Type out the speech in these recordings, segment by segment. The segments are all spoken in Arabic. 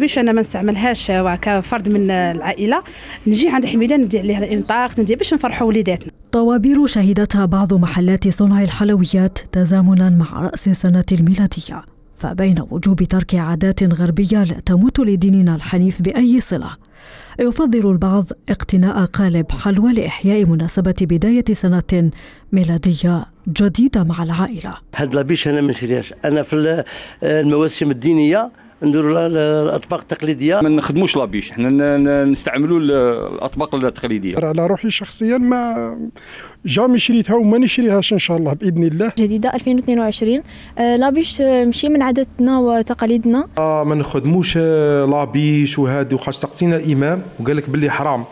باش انا ما نستعملهاش كفرد من العائله نجي عند حميده ندي عليها الانطاق ندي باش نفرحوا وليداتنا طوابير شهدتها بعض محلات صنع الحلويات تزامنا مع راس السنه الميلاديه فبين وجوب ترك عادات غربيه لا تمت لديننا الحنيف باي صله يفضل البعض اقتناء قالب حلوى لاحياء مناسبه بدايه سنه ميلاديه جديده مع العائله هاد لابيش انا ما انا في المواسم الدينيه نديروا الاطباق التقليديه ما نخدموش لابيش حنا نستعملوا الاطباق التقليديه على روحي شخصيا ما جامي شريتها وما نشريهاش ان شاء الله باذن الله جديده 2022 آه، لابيش آه، مشي من عاداتنا وتقاليدنا آه ما نخدموش آه، لابيش وهادي وخاش سقسينا الامام وقال لك باللي حرام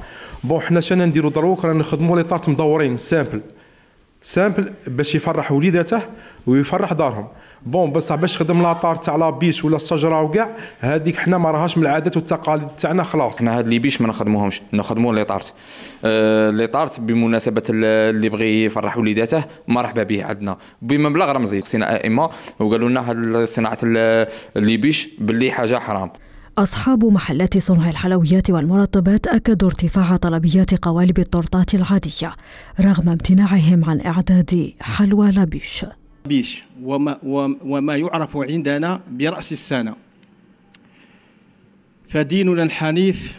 بون حنا شنو نديروا دروك رانا نخدموا لي طارت مدورين سامبل سامبل باش يفرح وليداته ويفرح دارهم بون بصح باش تخدم لاطار تاع لابيش ولا الشجره وكاع هذيك حنا ما راهاش من العادات والتقاليد تاعنا خلاص حنا هاد لي بيش ما نخدموهمش نخدمو لي طارت آه لي طارت بمناسبه اللي بغي يفرح وليداته مرحبا به عندنا بمبلغ رمزي خصنا ائمه وقالوا لنا هاد صناعه لي بيش باللي حاجه حرام أصحاب محلات صنع الحلويات والمرطبات أكدوا ارتفاع طلبيات قوالب التورتات العادية رغم امتناعهم عن إعداد حلوى لبيش بيش وما, وما يعرف عندنا برأس السنة فديننا الحنيف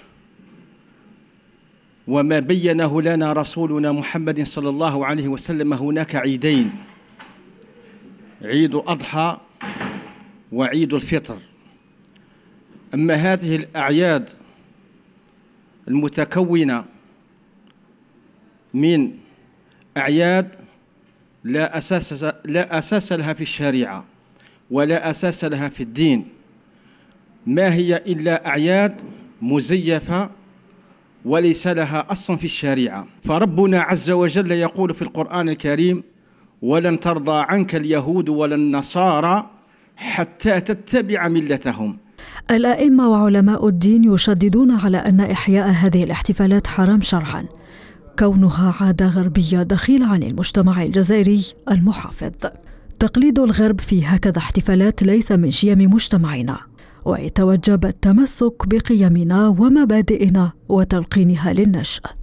وما بينه لنا رسولنا محمد صلى الله عليه وسلم هناك عيدين عيد أضحى وعيد الفطر أما هذه الأعياد المتكونة من أعياد لا أساس, لا أساس لها في الشريعة ولا أساس لها في الدين ما هي إلا أعياد مزيفة وليس لها أصل في الشريعة فربنا عز وجل يقول في القرآن الكريم ولن ترضى عنك اليهود ولا النصارى حتى تتبع ملتهم الائمه وعلماء الدين يشددون على ان احياء هذه الاحتفالات حرام شرعا كونها عاده غربيه دخيله عن المجتمع الجزائري المحافظ تقليد الغرب في هكذا احتفالات ليس من شيم مجتمعنا ويتوجب التمسك بقيمنا ومبادئنا وتلقينها للنشأ